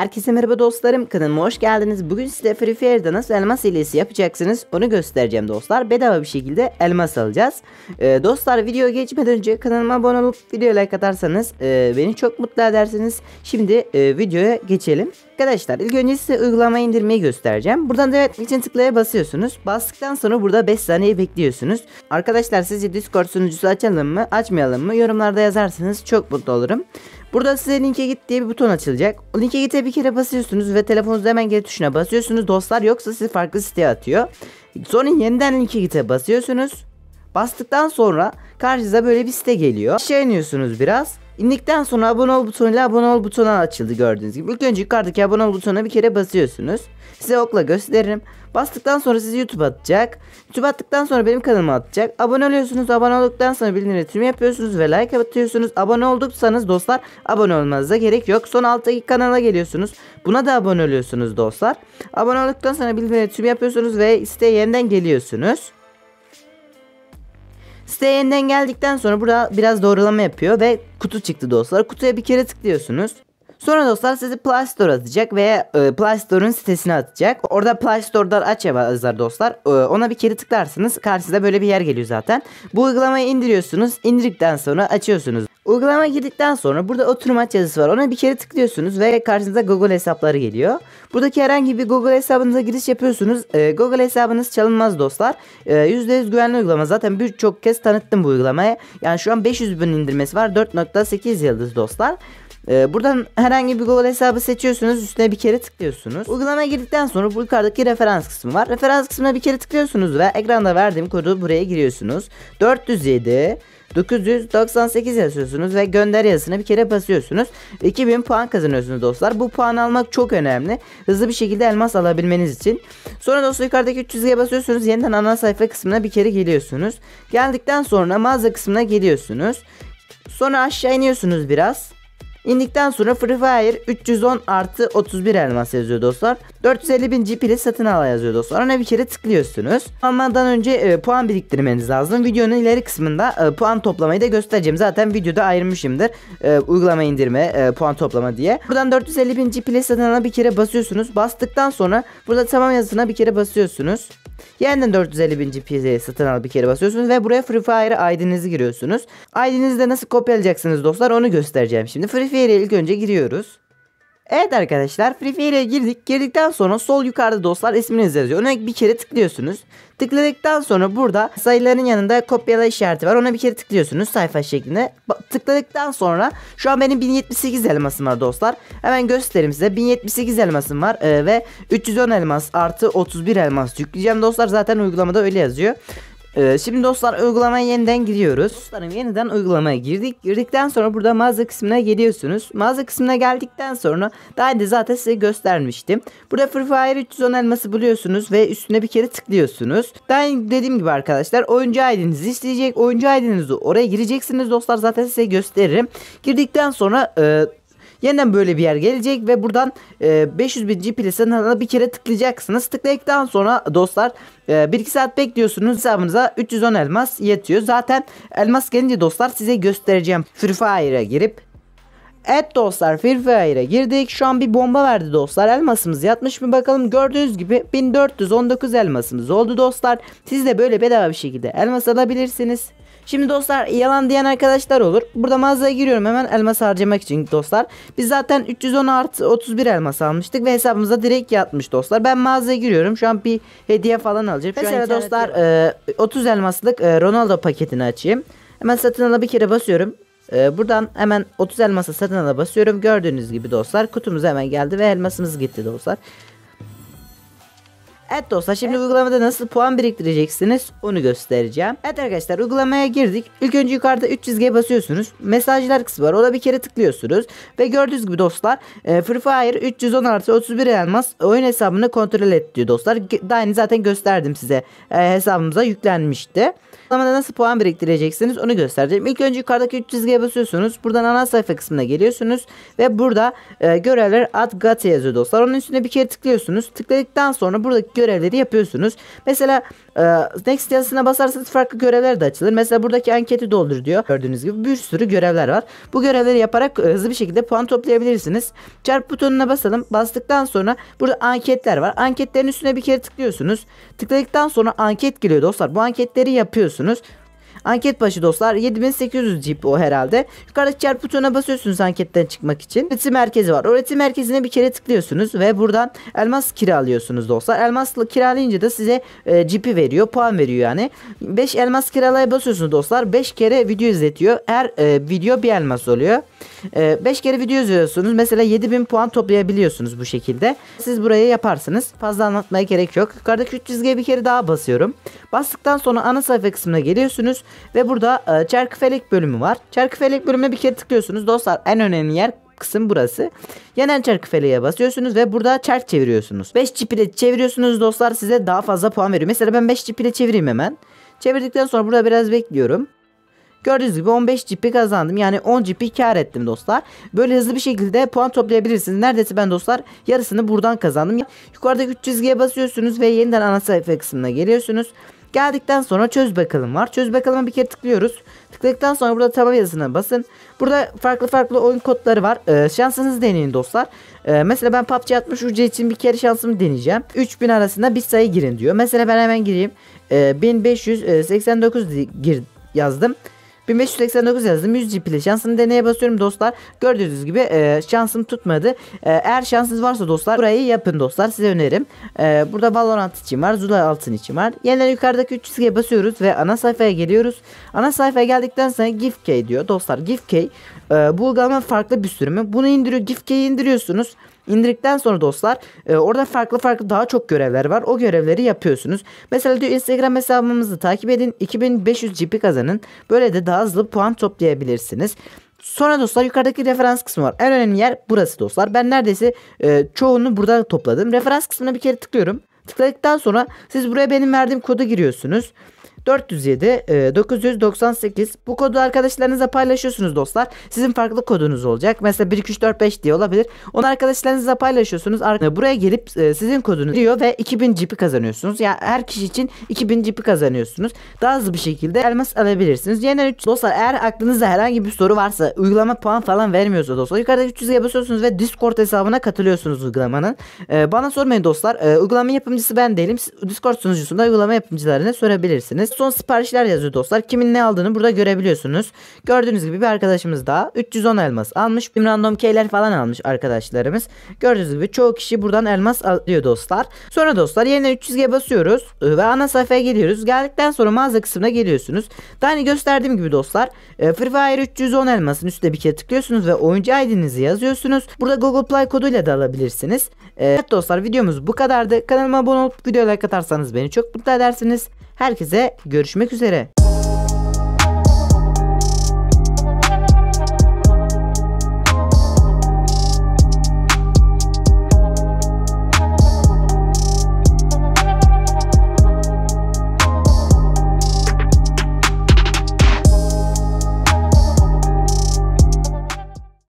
Herkese merhaba dostlarım kanalıma hoş geldiniz. Bugün size Free Fire'da nasıl elmas hilesi yapacaksınız onu göstereceğim dostlar. Bedava bir şekilde elmas alacağız. Ee, dostlar video geçmeden önce kanalıma abone olup videoya like atarsanız e, beni çok mutlu edersiniz. Şimdi e, videoya geçelim. Arkadaşlar ilk önce size uygulamayı indirmeyi göstereceğim. Buradan devam için tıklaya basıyorsunuz. Bastıktan sonra burada 5 saniye bekliyorsunuz. Arkadaşlar sizce Discord sunucusu açalım mı açmayalım mı yorumlarda yazarsınız çok mutlu olurum. Burada size linke git diye bir buton açılacak. O linke gite bir kere basıyorsunuz ve telefonunuzda hemen geri tuşuna basıyorsunuz. Dostlar yoksa sizi farklı siteye atıyor. Sonra yeniden linke gite basıyorsunuz. Bastıktan sonra karşınıza böyle bir site geliyor. Aşağı iniyorsunuz biraz. İndikten sonra abone ol butonuyla abone ol butonu açıldı gördüğünüz gibi. İlk önce yukarıdaki abone ol butonuna bir kere basıyorsunuz. Size okla gösteririm. Bastıktan sonra sizi YouTube atacak. YouTube attıktan sonra benim kanalıma atacak. Abone oluyorsunuz. Abone olduktan sonra bildirim tüm yapıyorsunuz ve like atıyorsunuz. Abone olduksanız dostlar abone olmanıza gerek yok. Son alttaki kanala geliyorsunuz. Buna da abone oluyorsunuz dostlar. Abone olduktan sonra bildirim tüm yapıyorsunuz ve siteye yeniden geliyorsunuz. Siteyenden geldikten sonra burada biraz doğrulama yapıyor ve kutu çıktı dostlar. Kutuya bir kere tıklıyorsunuz. Sonra dostlar sizi Play Store atacak ve e, Play Store'un sitesine atacak. Orada Play Store'dan aç yazar dostlar. E, ona bir kere tıklarsınız. Karşınıza böyle bir yer geliyor zaten. Bu uygulamayı indiriyorsunuz. İndirdikten sonra açıyorsunuz. Uygulama girdikten sonra burada oturum aç yazısı var. Ona bir kere tıklıyorsunuz ve karşınıza Google hesapları geliyor. Buradaki herhangi bir Google hesabınıza giriş yapıyorsunuz. Ee, Google hesabınız çalınmaz dostlar. Ee, %100 güvenli uygulama. Zaten birçok kez tanıttım bu uygulamayı. Yani şu an 500 bin indirmesi var. 4.8 yıldız dostlar. Ee, buradan herhangi bir Google hesabı seçiyorsunuz. Üstüne bir kere tıklıyorsunuz. Uygulamaya girdikten sonra bu yukarıdaki referans kısmı var. Referans kısmına bir kere tıklıyorsunuz ve ekranda verdiğim kodu buraya giriyorsunuz. 407 998 yazıyorsunuz ve gönder yazısına bir kere basıyorsunuz. 2000 puan kazanıyorsunuz dostlar. Bu puan almak çok önemli. Hızlı bir şekilde elmas alabilmeniz için. Sonra dostlar yukarıdaki 300'e basıyorsunuz. Yeniden ana sayfa kısmına bir kere geliyorsunuz. Geldikten sonra mağaza kısmına geliyorsunuz. Sonra aşağı iniyorsunuz biraz. İndikten sonra Free Fire 310 artı 31 elmas yazıyor dostlar. 450 bin GP ile satın al yazıyor dostlar. Ona bir kere tıklıyorsunuz. Almadan önce e, puan biriktirmeniz lazım. Videonun ileri kısmında e, puan toplamayı da göstereceğim. Zaten videoda ayırmışımdır. E, uygulama indirme, e, puan toplama diye. Buradan 450 bin GP ile satın ala bir kere basıyorsunuz. Bastıktan sonra burada tamam yazısına bir kere basıyorsunuz. Yeniden 450 bin Gp ile satın al bir kere basıyorsunuz ve buraya Free Fire ID'nizi giriyorsunuz. ID'nizi de nasıl kopyalayacaksınız dostlar onu göstereceğim şimdi. Free Fire'e ilk önce giriyoruz. Evet arkadaşlar Free Fire'e girdik. Girdikten sonra sol yukarıda dostlar isminiz yazıyor. Ona bir kere tıklıyorsunuz. Tıkladıktan sonra burada sayıların yanında kopyala işareti var. Ona bir kere tıklıyorsunuz sayfa şeklinde. Tıkladıktan sonra şu an benim 1078 elmasım var dostlar. Hemen göstereyim size. 1078 elmasım var ee, ve 310 elmas artı 31 elmas yükleyeceğim dostlar. Zaten uygulamada öyle yazıyor. Ee, şimdi dostlar uygulamaya yeniden gidiyoruz. Dostlarım yeniden uygulamaya girdik. Girdikten sonra burada mağaza kısmına geliyorsunuz. Mağaza kısmına geldikten sonra daha önce zaten size göstermiştim. Burada Free Fire 310 elması buluyorsunuz ve üstüne bir kere tıklıyorsunuz. Daha dediğim gibi arkadaşlar oyuncu ID'nizi isteyecek. Oyuncu ID'nizi oraya gireceksiniz dostlar zaten size gösteririm. Girdikten sonra e, Yeniden böyle bir yer gelecek ve buradan e, 500 bin GPS sınırına bir kere tıklayacaksınız. Tıkladıktan sonra dostlar e, 1-2 saat bekliyorsunuz. Hesabınıza 310 elmas yetiyor. Zaten elmas gelince dostlar size göstereceğim. Free Fire'a girip Evet dostlar Free Fire'a girdik. Şu an bir bomba verdi dostlar. Elmasımız yatmış mı bakalım. Gördüğünüz gibi 1419 elmasımız oldu dostlar. Siz de böyle bedava bir şekilde elmas alabilirsiniz. Şimdi dostlar yalan diyen arkadaşlar olur. Burada mağazaya giriyorum hemen elmas harcamak için dostlar. Biz zaten 310 artı 31 elmas almıştık ve hesabımıza direkt yatmış dostlar. Ben mağazaya giriyorum. Şu an bir hediye falan alacağım. Şu Mesela dostlar e, 30 elmaslık e, Ronaldo paketini açayım. Hemen satın ala bir kere basıyorum. Ee, buradan hemen 30 elmasa satın ala basıyorum. Gördüğünüz gibi dostlar kutumuz hemen geldi ve elmasımız gitti dostlar. Evet dostlar şimdi evet. uygulamada nasıl puan biriktireceksiniz onu göstereceğim. Evet arkadaşlar uygulamaya girdik. İlk önce yukarıda 3 çizgiye basıyorsunuz. Mesajlar kısmı var. Ona bir kere tıklıyorsunuz. Ve gördüğünüz gibi dostlar e, Free Fire 310 artı 31 elmas oyun hesabını kontrol et diyor dostlar. Daha yeni zaten gösterdim size. E, hesabımıza yüklenmişti. Uygulamada nasıl puan biriktireceksiniz onu göstereceğim. İlk önce yukarıdaki 3 çizgiye basıyorsunuz. Buradan ana sayfa kısmına geliyorsunuz. Ve burada e, görevler at gata yazıyor dostlar. Onun üstüne bir kere tıklıyorsunuz. Tıkladıktan sonra buradaki görevleri yapıyorsunuz. Mesela e, next yazısına basarsanız farklı görevler de açılır. Mesela buradaki anketi doldur diyor. Gördüğünüz gibi bir sürü görevler var. Bu görevleri yaparak e, hızlı bir şekilde puan toplayabilirsiniz. Çarp butonuna basalım. Bastıktan sonra burada anketler var. Anketlerin üstüne bir kere tıklıyorsunuz. Tıkladıktan sonra anket geliyor dostlar. Bu anketleri yapıyorsunuz. Anket başı dostlar 7800 cip o herhalde. Yukarıdaki çarpı butonuna basıyorsunuz anketten çıkmak için. Üretim merkezi var. Üretim merkezine bir kere tıklıyorsunuz ve buradan elmas kiralıyorsunuz dostlar. Elmas kiralayınca da size e, veriyor. Puan veriyor yani. 5 elmas kiralaya basıyorsunuz dostlar. 5 kere video izletiyor. Her e, video bir elmas oluyor. 5 e, kere video izliyorsunuz. Mesela 7000 puan toplayabiliyorsunuz bu şekilde. Siz burayı yaparsınız. Fazla anlatmaya gerek yok. Yukarıdaki 3 çizgiye bir kere daha basıyorum. Bastıktan sonra ana sayfa kısmına geliyorsunuz. Ve burada e, çerküfelek bölümü var. Çerküfelek bölümüne bir kere tıklıyorsunuz. Dostlar en önemli yer kısım burası. Genel çarkıfeleye basıyorsunuz ve burada çark çeviriyorsunuz. 5 çip ile çeviriyorsunuz dostlar size daha fazla puan veriyor. Mesela ben 5 çip ile çevireyim hemen. Çevirdikten sonra burada biraz bekliyorum. Gördüğünüz gibi 15 cipi kazandım. Yani 10 cipi kar ettim dostlar. Böyle hızlı bir şekilde puan toplayabilirsiniz. Neredeyse ben dostlar yarısını buradan kazandım. Yukarıdaki 3 çizgiye basıyorsunuz ve yeniden ana sayfa kısmına geliyorsunuz. Geldikten sonra çöz bakalım var. Çöz bakalım'a bir kere tıklıyoruz. Tıkladıktan sonra burada tabela yazısına basın. Burada farklı farklı oyun kodları var. Ee, şansınızı deneyin dostlar. Ee, mesela ben PUBG 60 ucu için bir kere şansımı deneyeceğim. 3000 arasında bir sayı girin diyor. Mesela ben hemen gireyim. Ee, 1589 e, gir yazdım. 1589 yazdım. 100 GP şansını deneye basıyorum dostlar. Gördüğünüz gibi e, şansım tutmadı. E, eğer şansınız varsa dostlar burayı yapın dostlar. Size öneririm. E, burada Valorant için var. Zula altın için var. Yeniden yukarıdaki 3 çizgiye basıyoruz ve ana sayfaya geliyoruz. Ana sayfaya geldikten sonra GIF diyor. Dostlar GIF e, bu uygulamanın farklı bir sürümü. Bunu indiriyor. GIF indiriyorsunuz. İndirdikten sonra dostlar e, orada farklı farklı daha çok görevler var. O görevleri yapıyorsunuz. Mesela diyor Instagram hesabımızı takip edin. 2500 GP kazanın. Böyle de daha hızlı puan toplayabilirsiniz. Sonra dostlar yukarıdaki referans kısmı var. En önemli yer burası dostlar. Ben neredeyse e, çoğunu burada topladım. Referans kısmına bir kere tıklıyorum. Tıkladıktan sonra siz buraya benim verdiğim kodu giriyorsunuz. 407 998 e, bu kodu arkadaşlarınıza paylaşıyorsunuz dostlar. Sizin farklı kodunuz olacak. Mesela 12345 diye olabilir. Onu arkadaşlarınızla paylaşıyorsunuz. Buraya gelip e, sizin kodunuz diyor ve 2000 cipi kazanıyorsunuz. Yani her kişi için 2000 cipi kazanıyorsunuz. Daha hızlı bir şekilde elmas alabilirsiniz. Yine 3 dostlar eğer aklınızda herhangi bir soru varsa uygulama puan falan vermiyorsa dostlar yukarıda 300 basıyorsunuz ve Discord hesabına katılıyorsunuz uygulamanın. E, bana sormayın dostlar. E, uygulama yapımcısı ben değilim. Discord sunucusunda uygulama yapımcılarına sorabilirsiniz son siparişler yazıyor dostlar. Kimin ne aldığını burada görebiliyorsunuz. Gördüğünüz gibi bir arkadaşımız daha 310 elmas almış. Bir random keyler falan almış arkadaşlarımız. Gördüğünüz gibi çoğu kişi buradan elmas alıyor dostlar. Sonra dostlar yerine 300G basıyoruz e, ve ana sayfaya geliyoruz. Geldikten sonra mağaza kısmına geliyorsunuz. Daha hani gösterdiğim gibi dostlar e, Free Fire 310 elmasın üstüne bir kere tıklıyorsunuz ve oyuncu ID'nizi yazıyorsunuz. Burada Google Play koduyla da alabilirsiniz. E, evet dostlar videomuz bu kadardı. Kanalıma abone olup videoya like atarsanız beni çok mutlu edersiniz. Herkese görüşmek üzere.